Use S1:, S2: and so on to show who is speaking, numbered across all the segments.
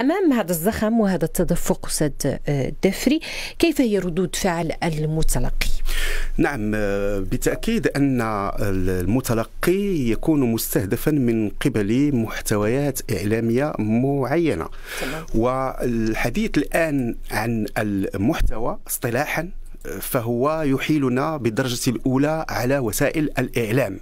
S1: أمام هذا الزخم وهذا التدفق أستاذ الدفري آه، كيف هي ردود فعل المتلقي؟ نعم آه، بالتأكيد أن المتلقي يكون مستهدفا من قبل محتويات إعلامية معينة تمام. والحديث الآن عن المحتوى اصطلاحا آه، فهو يحيلنا بالدرجة الأولى على وسائل الإعلام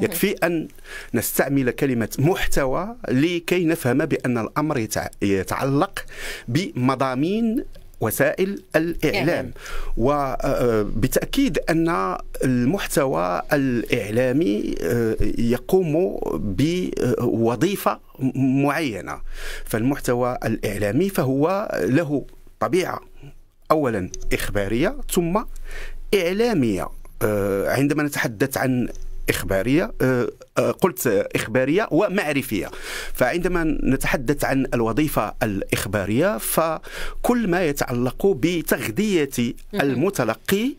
S1: يكفي أن نستعمل كلمة محتوى لكي نفهم بأن الأمر يتعلق بمضامين وسائل الإعلام نعم. وبالتأكيد آه، آه، أن المحتوى الإعلامي آه، يقوم بوظيفة معينة فالمحتوى الإعلامي فهو له طبيعة أولا إخبارية ثم إعلامية عندما نتحدث عن إخبارية آه، آه، قلت إخبارية ومعرفية فعندما نتحدث عن الوظيفة الإخبارية فكل ما يتعلق بتغذية المتلقي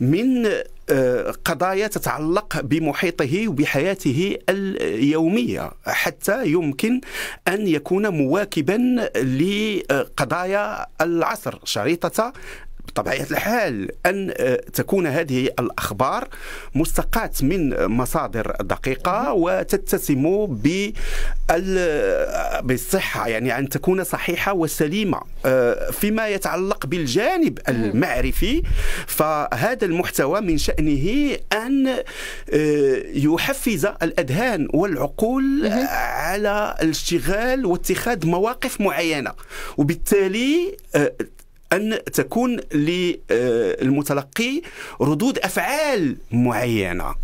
S1: من آه، قضايا تتعلق بمحيطه وبحياته اليوميه حتى يمكن ان يكون مواكبا لقضايا العصر شريطه بطبيعه الحال ان آه، تكون هذه الاخبار مستقاة من مصادر دقيقه وتتسم آه، بالصحه يعني ان تكون صحيحه وسليمه آه، فيما يتعلق بالجانب المعرفي فهذا المحتوى من شانه ان يحفز الاذهان والعقول على الاشتغال واتخاذ مواقف معينه وبالتالي ان تكون للمتلقي ردود افعال معينه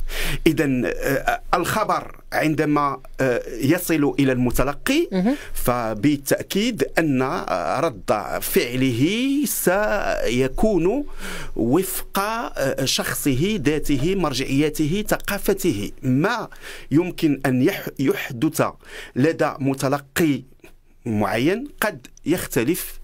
S1: اذا آه، الخبر عندما آه، يصل الى المتلقي فبالتاكيد ان آه، رد فعله سيكون وفق شخصه ذاته مرجعيته ثقافته ما يمكن ان يحدث لدى متلقي معين قد يختلف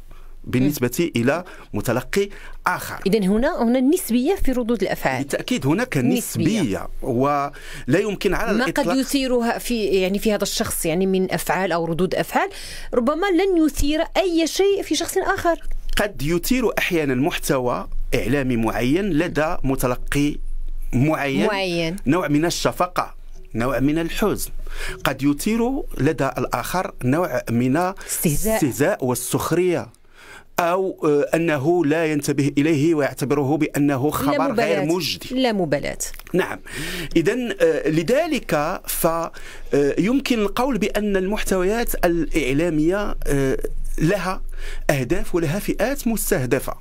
S1: بالنسبه الى متلقي اخر اذا هنا هنا النسبيه في ردود الافعال بالتاكيد هناك نسبيه, نسبية. ولا يمكن على ما الإطلاق قد يثيرها في يعني في هذا الشخص يعني من افعال او ردود افعال ربما لن يثير اي شيء في شخص اخر قد يثير احيانا محتوى اعلامي معين لدى متلقي معين, معين. نوع من الشفقه نوع من الحزن قد يثير لدى الآخر نوع من استهزاء والسخرية او آه، انه لا ينتبه اليه ويعتبره بانه خبر غير مجدي لا مبالاه نعم اذا آه، لذلك فيمكن آه، القول بان المحتويات الاعلاميه لها اهداف ولها فئات مستهدفه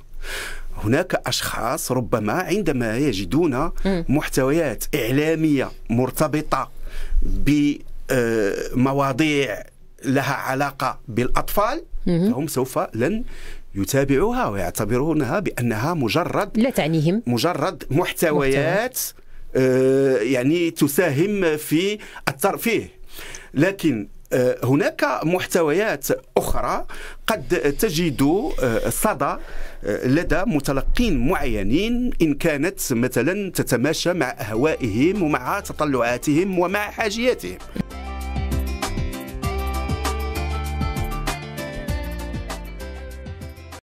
S1: هناك اشخاص ربما عندما يجدون محتويات اعلاميه مرتبطه بمواضيع لها علاقه بالاطفال فهم سوف لن يتابعوها ويعتبرونها بأنها مجرد لا تعنيهم مجرد محتويات آه يعني تساهم في الترفيه لكن آه، هناك محتويات أخرى قد تجد آه، صدى آه، لدى متلقين معينين إن كانت مثلا تتماشى مع أهوائهم ومع تطلعاتهم ومع حاجياتهم